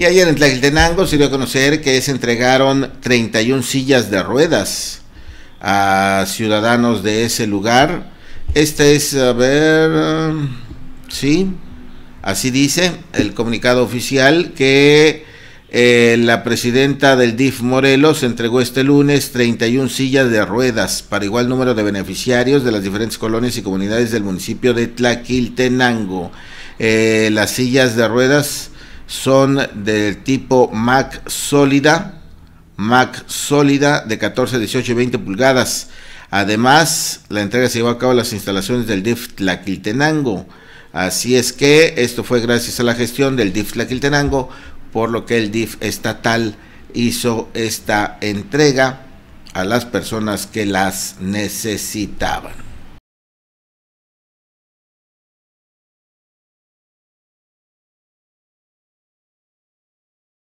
Y ayer en Tlaquiltenango se dio a conocer que se entregaron 31 sillas de ruedas a ciudadanos de ese lugar. este es, a ver, um, sí, así dice el comunicado oficial que eh, la presidenta del DIF Morelos entregó este lunes 31 sillas de ruedas para igual número de beneficiarios de las diferentes colonias y comunidades del municipio de Tlaquiltenango. Eh, las sillas de ruedas son del tipo Mac sólida, Mac sólida de 14, 18 y 20 pulgadas. Además, la entrega se llevó a cabo en las instalaciones del DIF Tlaquiltenango. Así es que esto fue gracias a la gestión del DIF Tlaquiltenango, por lo que el DIF estatal hizo esta entrega a las personas que las necesitaban.